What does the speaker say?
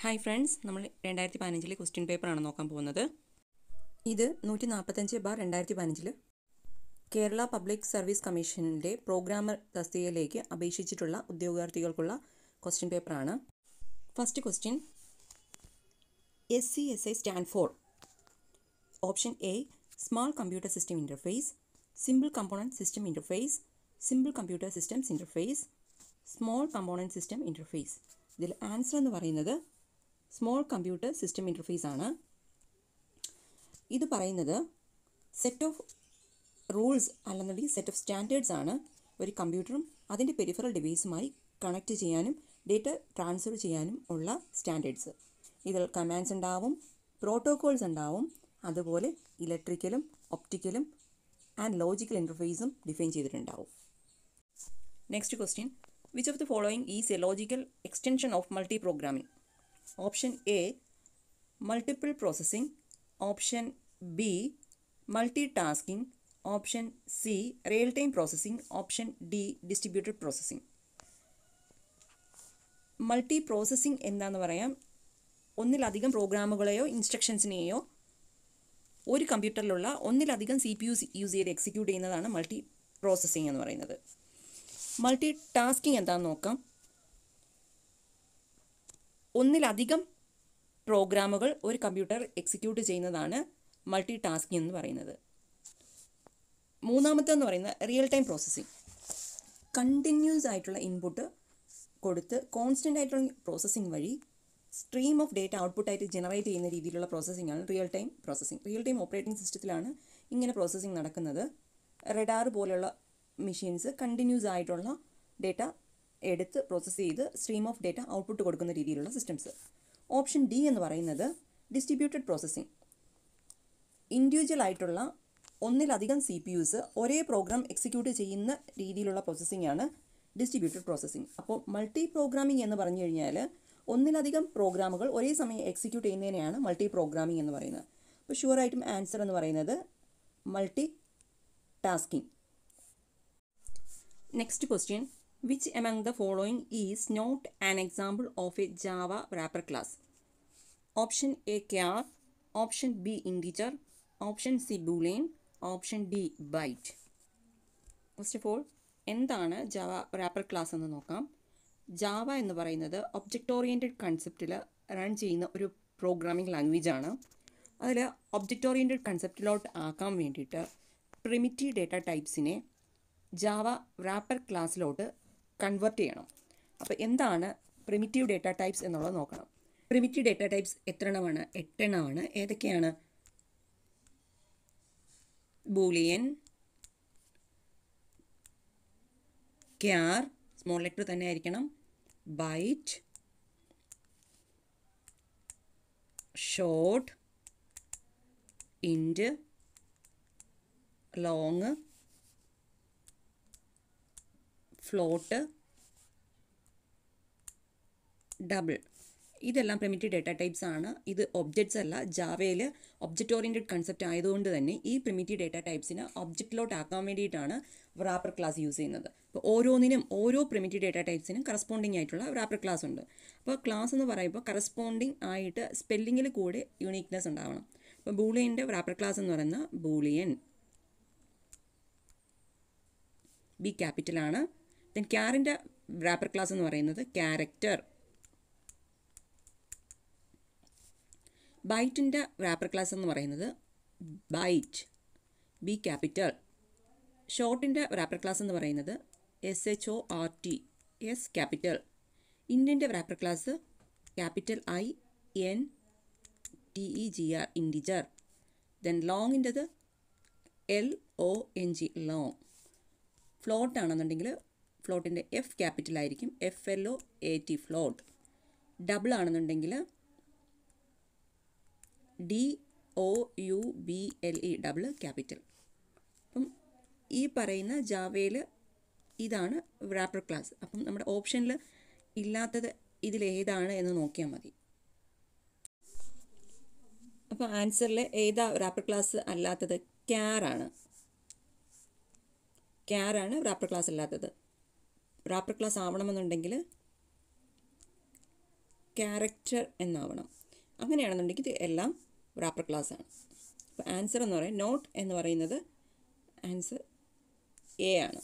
hi friends നമ്മൾ രണ്ടായിരത്തി പതിനഞ്ചിലെ ക്വസ്റ്റ്യൻ പേപ്പറാണ് നോക്കാൻ പോകുന്നത് ഇത് നൂറ്റി നാൽപ്പത്തഞ്ച് ബാർ രണ്ടായിരത്തി പതിനഞ്ചിൽ കേരള പബ്ലിക് സർവീസ് കമ്മീഷനിലെ പ്രോഗ്രാമർ തസ്തികയിലേക്ക് അപേക്ഷിച്ചിട്ടുള്ള ഉദ്യോഗാർത്ഥികൾക്കുള്ള ക്വസ്റ്റ്യൻ പേപ്പറാണ് first question S C S I stand for option A small computer system interface simple component system interface simple computer systems interface small component system interface ഇതിൽ answer എന്ന് പറയുന്നത് small computer system interface ആണ് ഇത് പറയുന്നത് set of rules അല്ലെന്നുണ്ടെങ്കിൽ set of standards ആണ് ഒരു കമ്പ്യൂട്ടറും അതിൻ്റെ പെരിഫറൽ ഡിവൈസുമായി കണക്ട് ചെയ്യാനും ഡേറ്റ ട്രാൻസ്ഫർ ചെയ്യാനും ഉള്ള സ്റ്റാൻഡേർഡ്സ് ഇതിൽ കമാൻഡ്സ് ഉണ്ടാവും പ്രോട്ടോകോൾസ് ഉണ്ടാവും അതുപോലെ ഇലക്ട്രിക്കലും ഒപ്റ്റിക്കലും ആൻഡ് ലോജിക്കൽ ഇൻ്റർഫേസും ഡിഫൈൻ ചെയ്തിട്ടുണ്ടാവും next question which of the following is a logical extension of multi programming option A multiple processing option B multi tasking option C real time processing option D distributed processing multi processing എന്താണെന്ന് പറയാം ഒന്നിലധികം പ്രോഗ്രാമുകളെയോ ഇൻസ്ട്രക്ഷൻസിനെയോ ഒരു കമ്പ്യൂട്ടറിലുള്ള ഒന്നിലധികം C P U use ചെയ്ത് execute ചെയ്യുന്നതാണ് മൾട്ടി പ്രോസസ്സിംഗ് എന്ന് പറയുന്നത് മൾട്ടി ടാസ്കിംഗ് എന്താണെന്ന് നോക്കാം ഒന്നിലധികം പ്രോഗ്രാമുകൾ ഒരു കമ്പ്യൂട്ടർ എക്സിക്യൂട്ട് ചെയ്യുന്നതാണ് മൾട്ടി ടാസ്കിംഗ് എന്ന് പറയുന്നത് എന്ന് പറയുന്നത് റിയൽ ടൈം പ്രോസസ്സിംഗ് കണ്ടിന്യൂസ് ആയിട്ടുള്ള ഇൻപുട്ട് കൊടുത്ത് കോൺസ്റ്റൻ്റ് ആയിട്ടുള്ള പ്രോസസ്സിംഗ് വഴി സ്ട്രീം ഓഫ് ഡേറ്റ ആയിട്ട് ജനറേറ്റ് ചെയ്യുന്ന രീതിയിലുള്ള പ്രോസസ്സിംഗ് ആണ് real time processing real time operating സിസ്റ്റത്തിലാണ് ഇങ്ങനെ പ്രോസസ്സിംഗ് നടക്കുന്നത് റെഡാർ പോലെയുള്ള മെഷീൻസ് കണ്ടിന്യൂസ് ആയിട്ടുള്ള ഡേറ്റ എടുത്ത് പ്രോസസ്സ് ചെയ്ത് സ്ട്രീം ഓഫ് ഡേറ്റ ഔട്ട്പുട്ട് കൊടുക്കുന്ന രീതിയിലുള്ള സിസ്റ്റംസ് ഓപ്ഷൻ ഡി എന്ന് പറയുന്നത് ഡിസ്ട്രിബ്യൂട്ടഡ് പ്രോസസ്സിംഗ് ഇൻഡിവിജ്വൽ ആയിട്ടുള്ള ഒന്നിലധികം സി പി യുസ് ഒരേ പ്രോഗ്രാം എക്സിക്യൂട്ട് ചെയ്യുന്ന രീതിയിലുള്ള പ്രോസസ്സിംഗ് ആണ് ഡിസ്ട്രിബ്യൂട്ടഡ് പ്രോസസ്സിംഗ് അപ്പോൾ മൾട്ടി പ്രോഗ്രാമിംഗ് എന്ന് പറഞ്ഞു കഴിഞ്ഞാൽ ഒന്നിലധികം പ്രോഗ്രാമുകൾ ഒരേ സമയം എക്സിക്യൂട്ട് ചെയ്യുന്നതിനെയാണ് മൾട്ടി പ്രോഗ്രാമിംഗ് എന്ന് പറയുന്നത് അപ്പോൾ ഷുവറായിട്ടും ആൻസർ എന്ന് പറയുന്നത് multi tasking next question which among the following is not an example of a Java wrapper class option A char option B integer option C boolean option D byte first of all എന്താണ് Java wrapper class എന്ന് നോക്കാം Java എന്ന് പറയുന്നത് object oriented കൺസെപ്റ്റിൽ run ചെയ്യുന്ന ഒരു programming language ആണ് അതിൽ object oriented കൺസെപ്റ്റിലോട്ട് ആക്കാൻ വേണ്ടിയിട്ട് പ്രിമിറ്റീവ് ഡേറ്റ ടൈപ്സിനെ ജാവ റാപ്പർ ക്ലാസ്സിലോട്ട് കൺവേർട്ട് ചെയ്യണം അപ്പോൾ എന്താണ് പ്രിമിറ്റീവ് ഡേറ്റ ടൈപ്സ് എന്നുള്ളത് നോക്കണം പ്രിമിറ്റീവ് ഡേറ്റ ടൈപ്സ് എത്ര എണ്ണമാണ് എട്ടെണ്ണമാണ് ഏതൊക്കെയാണ് ബൂലിയൻ ക്യാർ സ്മോൾ ലെറ്റർ തന്നെ ആയിരിക്കണം byte short int long float double ഇതെല്ലാം പ്രിമിറ്റീവ് ഡേറ്റ ടൈപ്സ് ആണ് ഇത് ഒബ്ജക്ട്സ് അല്ല ജാവയിൽ ഒബ്ജക്റ്റ് ഓറിയൻറ്റഡ് കൺസെപ്റ്റ് ആയതുകൊണ്ട് തന്നെ ഈ പ്രിമിറ്റീവ് ഡേറ്റ ടൈപ്സിനെ ഒബ്ജക്റ്റിലോട്ട് ആക്കാൻ വേണ്ടിയിട്ടാണ് റാപ്പർ ക്ലാസ് യൂസ് ചെയ്യുന്നത് അപ്പോൾ ഓരോന്നിനും ഓരോ പ്രിമിറ്റീവ് ഡേറ്റ ടൈപ്സിനും കറസ്പോണ്ടിങ് ആയിട്ടുള്ള റാപ്പർ ക്ലാസ് ഉണ്ട് അപ്പോൾ ക്ലാസ് എന്ന് പറയുമ്പോൾ കറസ്പോണ്ടിങ് ആയിട്ട് സ്പെല്ലിങ്ങിൽ കൂടെ യുണീക്നെസ് ഉണ്ടാവണം അപ്പോൾ ബൂളിയൻ്റെ റാപ്പർ ക്ലാസ് എന്ന് പറയുന്ന ബൂളിയൻ ബി ക്യാപിറ്റലാണ് ദെൻ ക്യാറിൻ്റെ റാപ്പർ ക്ലാസ് എന്ന് പറയുന്നത് ക്യാരക്ടർ ബൈറ്റിൻ്റെ റാപ്പർ ക്ലാസ് എന്ന് പറയുന്നത് ബൈറ്റ് ബി ക്യാപിറ്റൽ ഷോർട്ടിൻ്റെ റാപ്പർ ക്ലാസ് എന്ന് പറയുന്നത് S H O R T S capital ഇന്ത്യൻ്റെ wrapper class capital I N T E G R integer then ലോങ്ങിൻ്റെത് L O N G long ഫ്ലോട്ടാണെന്നുണ്ടെങ്കിൽ ഫ്ലോട്ടിൻ്റെ എഫ് ക്യാപിറ്റലായിരിക്കും F L O A T float double ആണെന്നുണ്ടെങ്കിൽ D O U B L E double capital അപ്പം ഈ പറയുന്ന ജാവയിൽ ഇതാണ് wrapper class അപ്പം നമ്മുടെ ഓപ്ഷനിൽ ഇല്ലാത്തത് ഇതിലേതാണ് എന്ന് നോക്കിയാൽ മതി അപ്പോൾ ആൻസറിൽ ഏതാ റാപ്പർ ക്ലാസ് അല്ലാത്തത് ക്യാറാണ് ക്യാറാണ് റാപ്പർ ക്ലാസ് അല്ലാത്തത് റാപ്പർ ക്ലാസ് ആവണമെന്നുണ്ടെങ്കിൽ ക്യാരക്ടർ എന്നാവണം അങ്ങനെയാണെന്നുണ്ടെങ്കിൽ ഇത് എല്ലാം റാപ്പർ ക്ലാസ് ആണ് അപ്പോൾ ആൻസർ എന്ന് പറയും നോട്ട് എന്ന് പറയുന്നത് ആൻസർ എ ആണ്